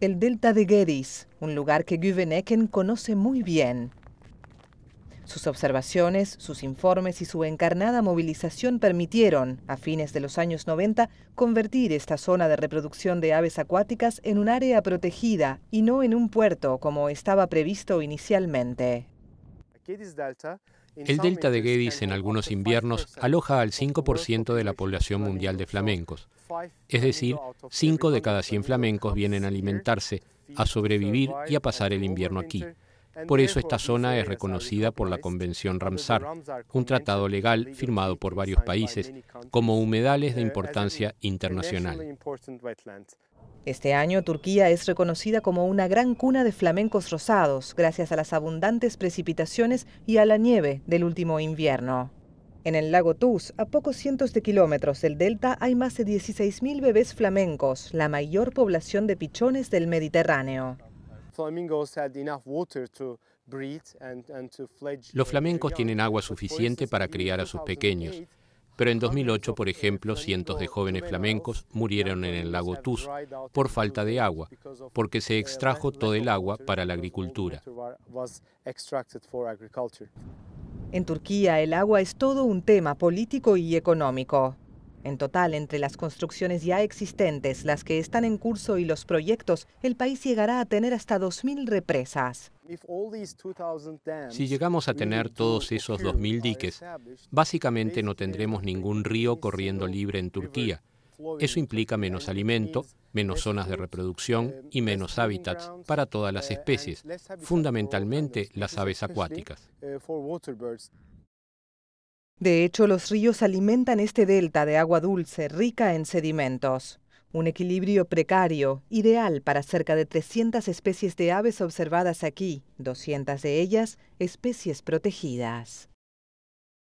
el delta de Geddes, un lugar que Güveneken conoce muy bien. Sus observaciones, sus informes y su encarnada movilización permitieron, a fines de los años 90, convertir esta zona de reproducción de aves acuáticas en un área protegida y no en un puerto como estaba previsto inicialmente. El delta de Gediz en algunos inviernos aloja al 5% de la población mundial de flamencos, es decir, 5 de cada 100 flamencos vienen a alimentarse, a sobrevivir y a pasar el invierno aquí. Por eso esta zona es reconocida por la Convención Ramsar, un tratado legal firmado por varios países, como humedales de importancia internacional. Este año Turquía es reconocida como una gran cuna de flamencos rosados, gracias a las abundantes precipitaciones y a la nieve del último invierno. En el lago Tuz, a pocos cientos de kilómetros del delta, hay más de 16.000 bebés flamencos, la mayor población de pichones del Mediterráneo. Los flamencos tienen agua suficiente para criar a sus pequeños, pero en 2008, por ejemplo, cientos de jóvenes flamencos murieron en el lago Tuz por falta de agua, porque se extrajo todo el agua para la agricultura. En Turquía el agua es todo un tema político y económico. En total, entre las construcciones ya existentes, las que están en curso y los proyectos, el país llegará a tener hasta 2.000 represas. Si llegamos a tener todos esos 2.000 diques, básicamente no tendremos ningún río corriendo libre en Turquía. Eso implica menos alimento, menos zonas de reproducción y menos hábitats para todas las uh, especies, fundamentalmente las aves acuáticas. Uh, de hecho, los ríos alimentan este delta de agua dulce rica en sedimentos. Un equilibrio precario, ideal para cerca de 300 especies de aves observadas aquí, 200 de ellas especies protegidas.